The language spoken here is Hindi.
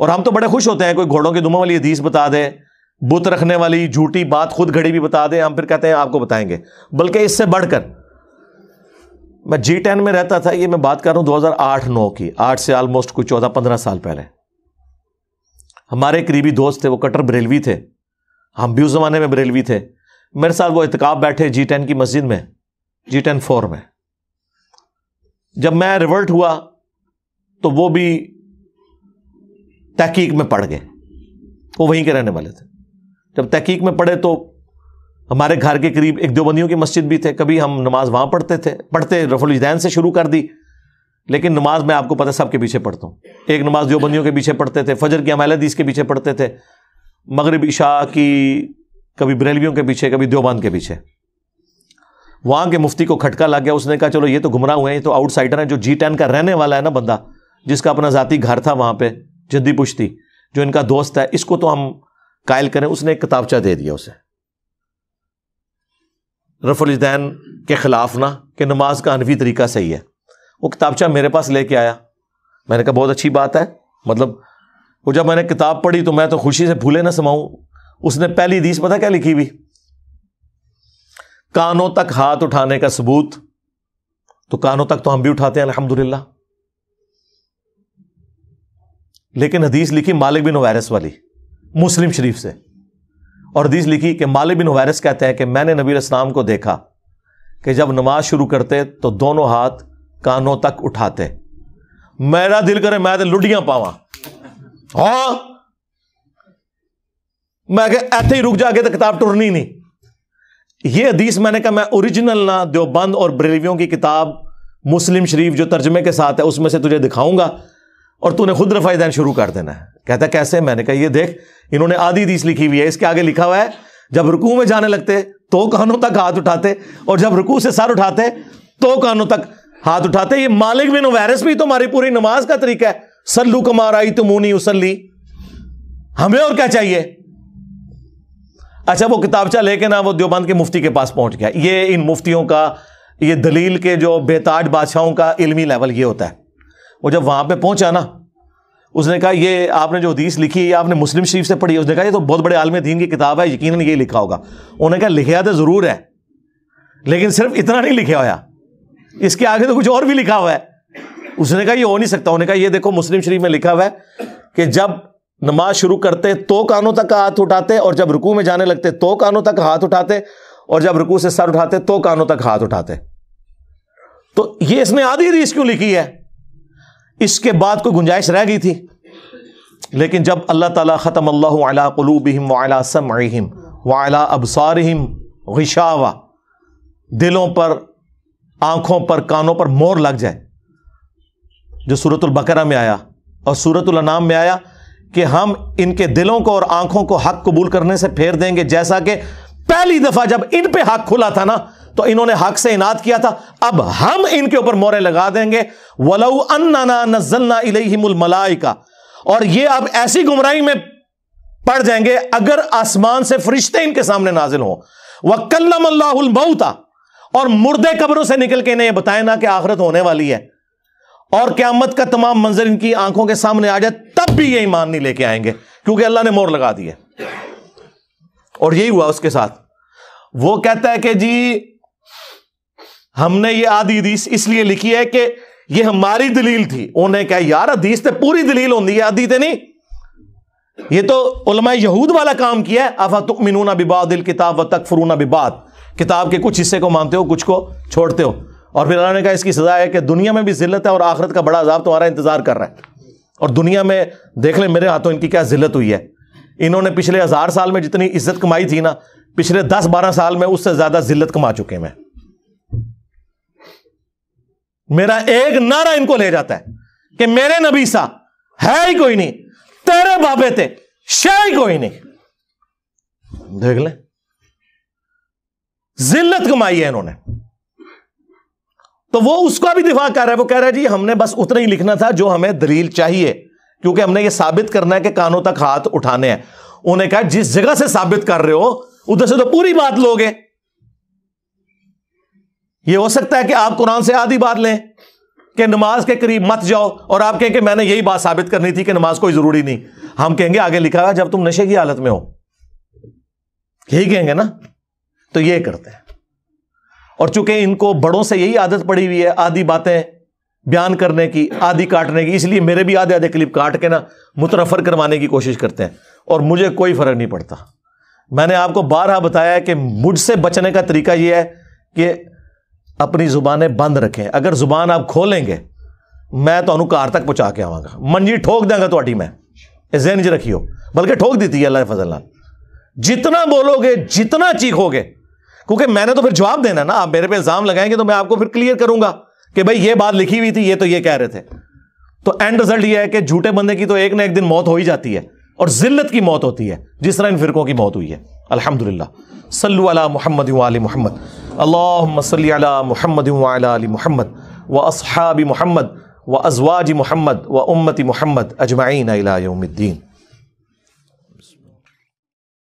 और हम तो बड़े खुश होते हैं कोई घोड़ों के दुमों वाली हदीस बता दे बुत रखने वाली झूठी बात खुद घड़ी भी बता दे हम फिर कहते हैं आपको बताएंगे बल्कि इससे बढ़कर मैं जी टेन में रहता था ये मैं बात कर रहा हूँ 2008-9 की आठ से ऑलमोस्ट कुछ चौदह पंद्रह साल पहले हमारे करीबी दोस्त थे वो कटर बरेलवी थे हम भी उस ज़माने में बरेलवी थे मेरे साथ वो इतकाब बैठे जी टेन की मस्जिद में जी टेन फोर में जब मैं रिवर्ट हुआ तो वो भी तहकीक में पढ़ गए वो वहीं के रहने वाले थे जब तहकीक में पढ़े तो हमारे घर के करीब एक देवबंदियों की मस्जिद भी थे कभी हम नमाज वहाँ पढ़ते थे पढ़ते रफुलजदैन से शुरू कर दी लेकिन नमाज मैं आपको पता सबके पीछे पढ़ता हूँ एक नमाज देवबंदियों के पीछे पढ़ते थे फजर की अमैलदीस के पीछे पढ़ते थे मगरब ईशा की कभी बरेलवियों के पीछे कभी देवबंद के पीछे वहाँ के मुफ्ती को खटका लग गया उसने कहा चलो ये तो घुमरा हुए हैं ये तो आउटसाइडर हैं जो जी टेन का रहने वाला है ना बंदा जिसका अपना ज़ाती घर था वहाँ पर जद्दी पुश्ती जो इनका दोस्त है इसको तो हम कायल करें उसने एक किताबचा दे दिया उसे रफुलदैन के ख़िलाफ़ ना कि नमाज का अनवी तरीका सही है वो किताबचा मेरे पास लेके आया मैंने कहा बहुत अच्छी बात है मतलब वो जब मैंने किताब पढ़ी तो मैं तो खुशी से भूले ना समाऊं उसने पहली दीस पता क्या लिखी हुई कानों तक हाथ उठाने का सबूत तो कानों तक तो हम भी उठाते हैं अलहमदुल्ला लेकिन हदीस लिखी मालिक बिन वायरस वाली मुस्लिम शरीफ से और हदीस लिखी कि मालिक बिन वायरस कहते हैं कि मैंने नबी इस्लाम को देखा कि जब नमाज शुरू करते तो दोनों हाथ कानों तक उठाते मेरा दिल करे मैं तो लुडियां पावा हाँ मैं ऐसे ही रुक जाके तो किताब टुरनी नहीं ये हदीस मैंने कहा मैं ओरिजिनल ना दो बंद और बरेलियों की किताब मुस्लिम शरीफ जो तर्जमे के साथ है उसमें से तुझे दिखाऊंगा और तूने खुद रफाई रफायदैन शुरू कर देना है कहता कैसे मैंने कहा ये देख इन्होंने आधी दीस लिखी हुई है इसके आगे लिखा हुआ है जब रुकू में जाने लगते तो कानों तक हाथ उठाते और जब रुकू से सर उठाते तो कानों तक हाथ उठाते ये मालिक बिन वायरस भी तुम्हारी पूरी नमाज का तरीका है सल्लू कमाराई तुमूनी उसली हमें और क्या चाहिए अच्छा वो किताबचा लेके ना हाँ, वो देवबंद के मुफ्ती के पास पहुंच गया ये इन मुफ्तियों का ये दलील के जो बेताज बादशाहों का इलमी लेवल ये होता है वो जब वहां पर पहुंचा ना उसने कहा ये आपने जो हदीस लिखी है आपने मुस्लिम शरीफ से पढ़ी है उसने कहा ये तो बहुत बड़े आलम दीन की किताब है यकीन ये लिखा होगा उन्होंने कहा लिखा तो ज़रूर है लेकिन सिर्फ इतना नहीं लिखा हुआ इसके आगे तो कुछ और भी लिखा हुआ है उसने कहा यह हो नहीं सकता उन्होंने कहा यह देखो मुस्लिम शरीफ में लिखा हुआ है कि जब नमाज शुरू करते तो कानों तक का हाथ उठाते और जब रुकू में जाने लगते तो कानों तक हाथ उठाते और जब रुकू से सर उठाते तो कानों तक हाथ उठाते तो ये इसमें आधी रीस क्यों लिखी है इसके बाद कोई गुंजाइश रह गई थी लेकिन जब अल्लाह ताला ख़त्म अल्लाह कलूबहम वाला समहिम वाला अबसारहिम गशावा दिलों पर आंखों पर कानों पर मोर लग जाए जो सूरतुल बकरा में आया और सूरतुल अनाम में आया कि हम इनके दिलों को और आंखों को हक कबूल करने से फेर देंगे जैसा कि पहली दफ़ा जब इन पे हक खुला था ना तो इन्होंने हक से इनाद किया था अब हम इनके ऊपर मोरे लगा देंगे वलऊ अन्ना नजलना और ये अब ऐसी गुमराही में पड़ जाएंगे अगर आसमान से फरिश्ते इनके सामने नाजिल हो वह कल्लम और मुर्दे कब्रों से निकल के इन्हें बताए ना कि आखिरत होने वाली है और क्यामत का तमाम मंजर इनकी आंखों के सामने आ जाए तब भी ये ईमान नहीं लेके आएंगे क्योंकि अल्लाह ने मोर लगा दी है और यही हुआ उसके साथ वो कहता है कि जी हमने ये आधी हदीस इसलिए लिखी है कि ये हमारी दलील थी उन्हें कहा यार हदीस तो पूरी दलील होती है आधी तो नहीं ये तो उलमा यहूद वाला काम किया है अफा तुक बिबा दिल किताब व तक फ़ुरूना बिबाद किताब के कुछ हिस्से को मानते हो कुछ को छोड़ते हो और फिर उन्होंने कहा इसकी सजा है कि दुनिया में भी जिल्लत है और आखरत का बड़ा अजाब तुम्हारा इंतजार कर रहा है और दुनिया में देख ले मेरे हाथों इनकी क्या जिल्लत हुई है इन्होंने पिछले हज़ार साल में जितनी इज्जत कमाई थी ना पिछले दस बारह साल में उससे ज़्यादा जिल्लत कमा चुके हैं मैं मेरा एक नारा इनको ले जाता है कि मेरे नबी सा है ही कोई नहीं तेरे बाबे थे शे ही कोई नहीं देख ले जिल्लत कमाई है इन्होंने तो वो उसका भी दिफा कर रहा है वो कह रहा है जी हमने बस उतना ही लिखना था जो हमें दलील चाहिए क्योंकि हमने ये साबित करना है कि कानों तक हाथ उठाने हैं उन्हें कहा जिस जगह से साबित कर रहे हो उधर से तो पूरी बात लोगे यह हो सकता है कि आप कुरान से आधी बात लें कि नमाज के करीब मत जाओ और आप कहें कि मैंने यही बात साबित करनी थी कि नमाज कोई जरूरी नहीं हम कहेंगे आगे लिखा है जब तुम नशे की हालत में हो यही कहेंगे ना तो ये करते हैं और चूंकि इनको बड़ों से यही आदत पड़ी हुई है आधी बातें बयान करने की आधी काटने की इसलिए मेरे भी आधे आधे क्लिप काट के ना मुतरफर करवाने की कोशिश करते हैं और मुझे कोई फर्क नहीं पड़ता मैंने आपको बारह बताया कि मुझसे बचने का तरीका यह है कि अपनी ਜ਼ੁਬਾਨੇ बंद रखें अगर जुबान आप खोलेंगे मैं तो ਘਰ तक पहुंचा के ਆਵਾਂਗਾ मंजी ठोक देंगे ਤੁਹਾਡੀ ਮੈਂ ਇਹ ਜ਼ਹਿਨ 'ਚ ਰੱਖਿਓ ਬਲਕਿ ਠੋਕ ਦਿੱਤੀ अल्लाह ਅੱਲਾਹ ਦੇ जितना बोलोगे जितना चीखोगे क्योंकि मैंने तो फिर जवाब देना ना आप मेरे पे इल्ज़ाम लगाएंगे तो मैं आपको फिर क्लियर करूंगा कि भाई ये बात लिखी हुई थी ये तो ये कह रहे थे तो एंड रिजल्ट ये है कि झूठे बंदे की तो एक ना एक दिन मौत हो ही जाती है और जिल्लत की मौत होती है जिस तरह इन फिरकों की मौत हुई है الحمد لله صلوا على محمد وعلى محمد اللهم صل على محمد وعلى آل محمد وأصحاب محمد وأزواج محمد وأمة محمد أجمعين إلى يوم الدين